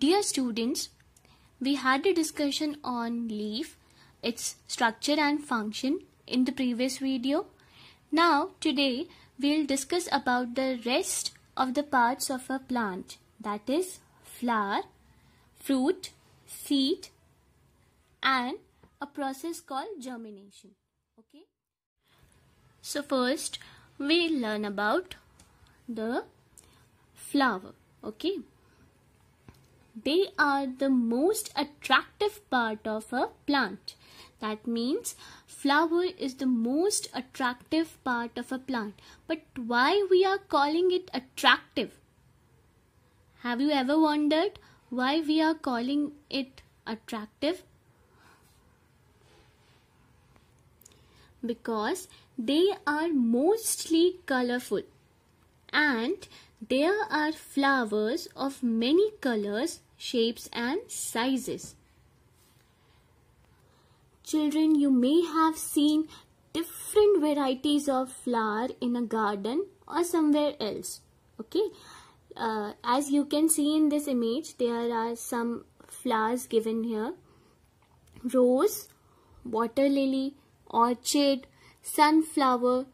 Dear students, we had a discussion on leaf, its structure and function in the previous video. Now today we'll discuss about the rest of the parts of a plant that is flower, fruit, seed and a process called germination. Okay. So first we learn about the flower. Okay. They are the most attractive part of a plant. That means flower is the most attractive part of a plant. But why we are calling it attractive? Have you ever wondered why we are calling it attractive? Because they are mostly colorful and there are flowers of many colors, shapes and sizes. Children, you may have seen different varieties of flower in a garden or somewhere else. Okay. Uh, as you can see in this image, there are some flowers given here. Rose, water lily, orchid, sunflower,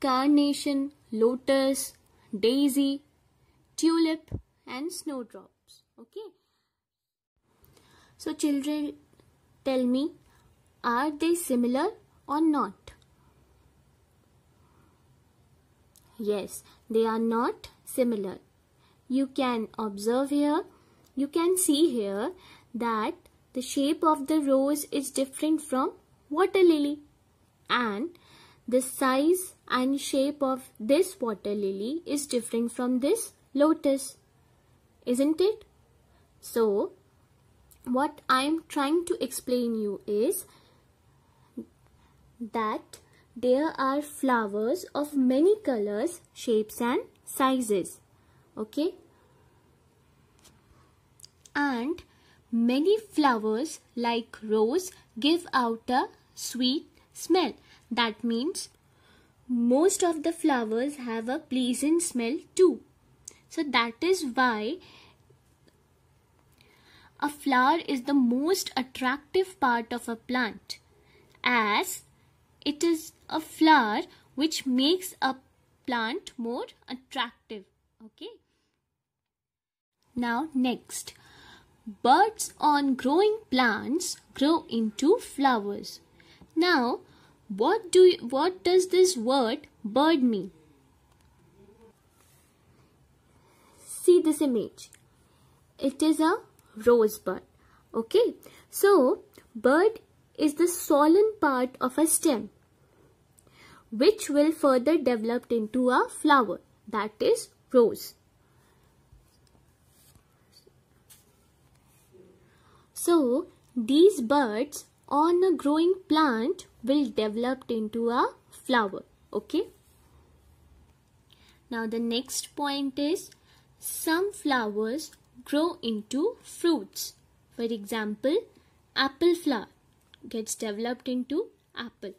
carnation, lotus, daisy, tulip and snowdrops. Okay. So children tell me are they similar or not? Yes, they are not similar. You can observe here, you can see here that the shape of the rose is different from water lily and the size and shape of this water lily is different from this lotus, isn't it? So, what I am trying to explain you is that there are flowers of many colors, shapes and sizes. Okay? And many flowers like rose give out a sweet smell. That means most of the flowers have a pleasant smell too. So that is why a flower is the most attractive part of a plant as it is a flower which makes a plant more attractive. Okay. Now next, buds on growing plants grow into flowers. Now what do you, what does this word bird mean? See this image. It is a rosebud. Okay. So, bud is the swollen part of a stem which will further develop into a flower that is rose. So, these buds on a growing plant will develop into a flower okay now the next point is some flowers grow into fruits for example apple flower gets developed into apple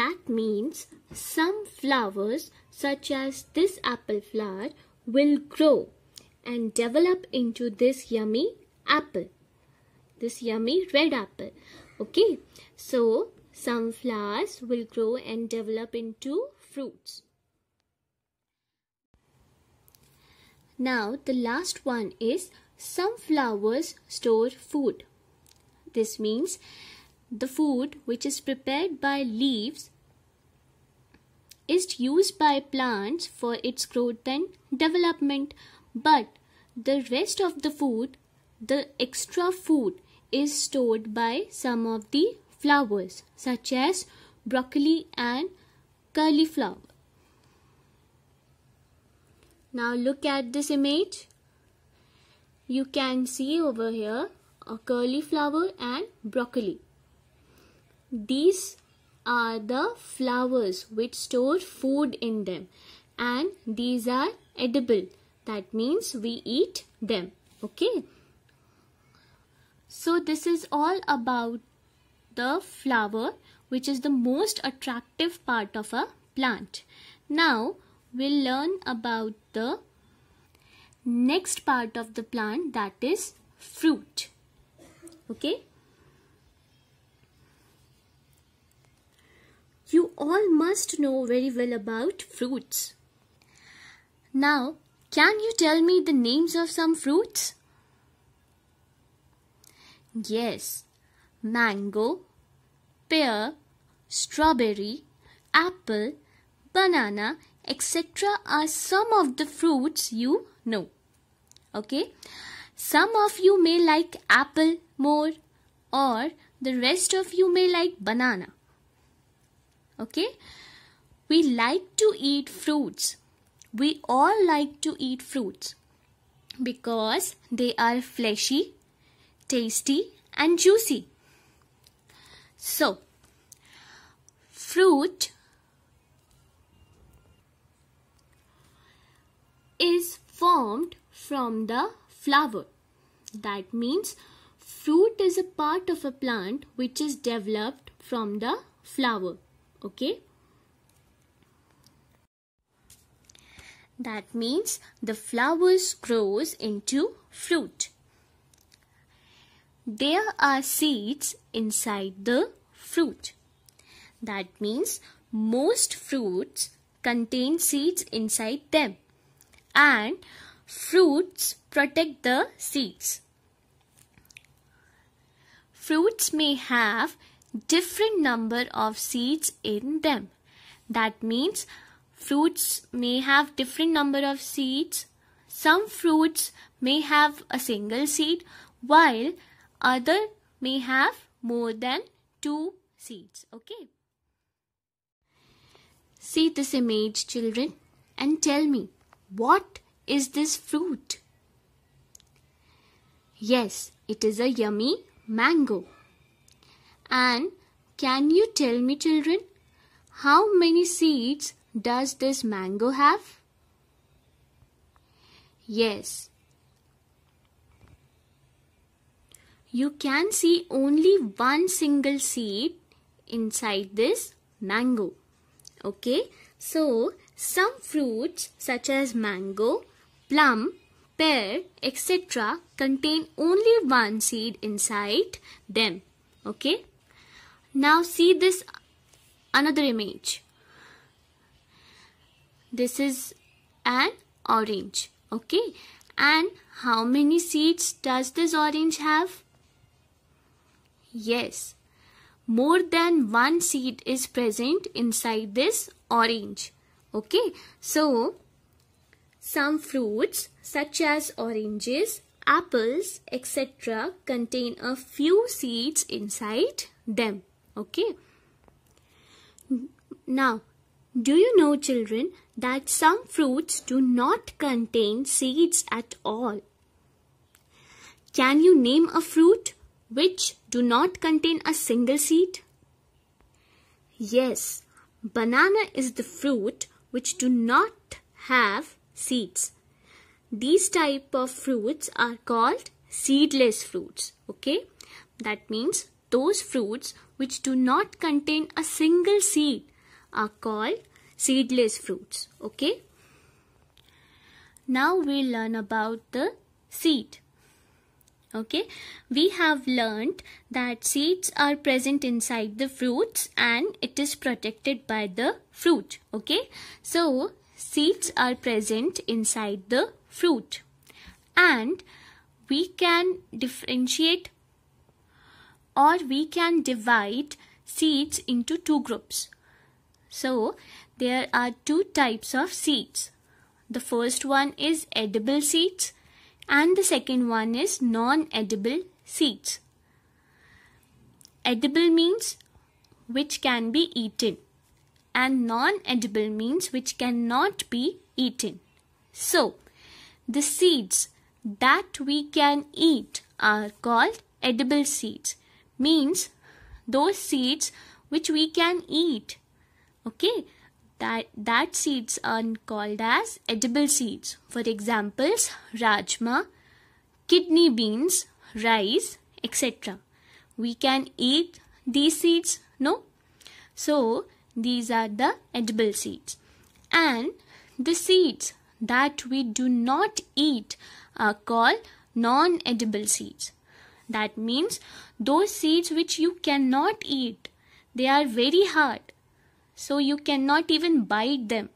that means some flowers such as this apple flower will grow and develop into this yummy apple this yummy red apple okay so some flowers will grow and develop into fruits now the last one is some flowers store food this means the food which is prepared by leaves is used by plants for its growth and development but the rest of the food the extra food is stored by some of the flowers such as broccoli and cauliflower. Now look at this image. You can see over here a cauliflower and broccoli. These are the flowers which store food in them and these are edible. That means we eat them. Okay. So this is all about the flower which is the most attractive part of a plant. Now we'll learn about the next part of the plant that is fruit. Okay. You all must know very well about fruits. Now, can you tell me the names of some fruits? Yes, mango, pear, strawberry, apple, banana, etc. are some of the fruits you know. Okay, some of you may like apple more or the rest of you may like banana. Okay, we like to eat fruits. We all like to eat fruits because they are fleshy tasty and juicy. So, fruit is formed from the flower. That means fruit is a part of a plant which is developed from the flower. Okay. That means the flowers grows into fruit there are seeds inside the fruit. That means most fruits contain seeds inside them and fruits protect the seeds. Fruits may have different number of seeds in them. That means fruits may have different number of seeds. Some fruits may have a single seed while other may have more than two seeds. Okay. See this image, children, and tell me what is this fruit? Yes, it is a yummy mango. And can you tell me, children, how many seeds does this mango have? Yes, you can see only one single seed inside this mango. Okay, so some fruits such as mango, plum, pear, etc. contain only one seed inside them. Okay, now see this another image. This is an orange. Okay, and how many seeds does this orange have? Yes, more than one seed is present inside this orange. Okay, so some fruits such as oranges, apples, etc. contain a few seeds inside them. Okay. Now, do you know children that some fruits do not contain seeds at all? Can you name a fruit? which do not contain a single seed? Yes, banana is the fruit which do not have seeds. These type of fruits are called seedless fruits. Okay, that means those fruits which do not contain a single seed are called seedless fruits. Okay. Now we learn about the seed okay we have learnt that seeds are present inside the fruits and it is protected by the fruit okay so seeds are present inside the fruit and we can differentiate or we can divide seeds into two groups so there are two types of seeds the first one is edible seeds and the second one is non-edible seeds. Edible means which can be eaten and non-edible means which cannot be eaten. So, the seeds that we can eat are called edible seeds means those seeds which we can eat okay that, that seeds are called as edible seeds. For examples, rajma, kidney beans, rice, etc. We can eat these seeds, no? So, these are the edible seeds. And the seeds that we do not eat are called non-edible seeds. That means those seeds which you cannot eat. They are very hard so you cannot even bite them.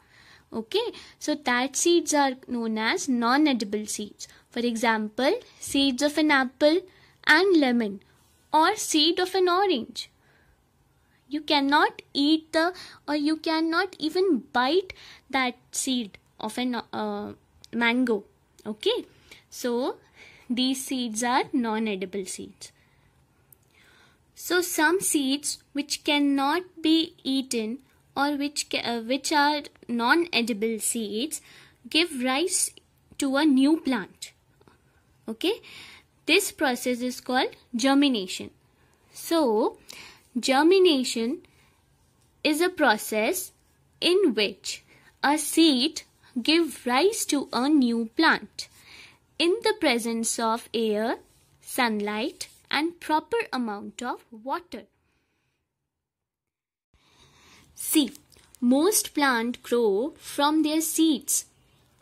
Okay, so that seeds are known as non-edible seeds. For example, seeds of an apple and lemon or seed of an orange. You cannot eat the or you cannot even bite that seed of an uh, mango. Okay, so these seeds are non-edible seeds. So some seeds which cannot be eaten or which, uh, which are non-edible seeds give rise to a new plant. Okay. This process is called germination. So, germination is a process in which a seed give rise to a new plant in the presence of air, sunlight and proper amount of water. See, Most plants grow from their seeds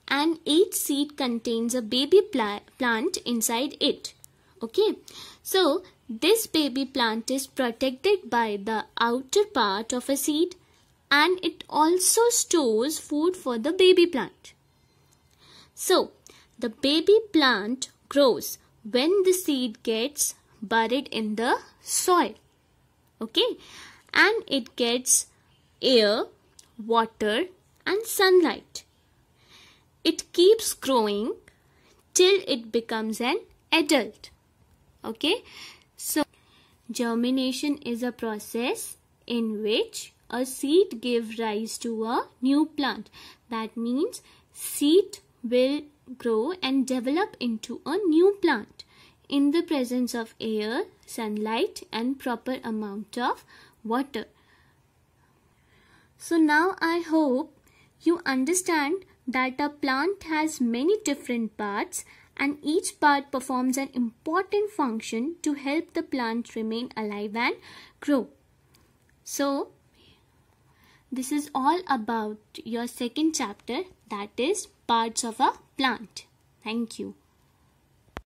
and each seed contains a baby plant inside it. Okay, so this baby plant is protected by the outer part of a seed and it also stores food for the baby plant. So, the baby plant grows when the seed gets buried in the soil. Okay, and it gets air, water and sunlight. It keeps growing till it becomes an adult. Okay, so germination is a process in which a seed gives rise to a new plant. That means seed will grow and develop into a new plant in the presence of air, sunlight and proper amount of water. So now I hope you understand that a plant has many different parts and each part performs an important function to help the plant remain alive and grow. So, this is all about your second chapter that is parts of a plant. Thank you.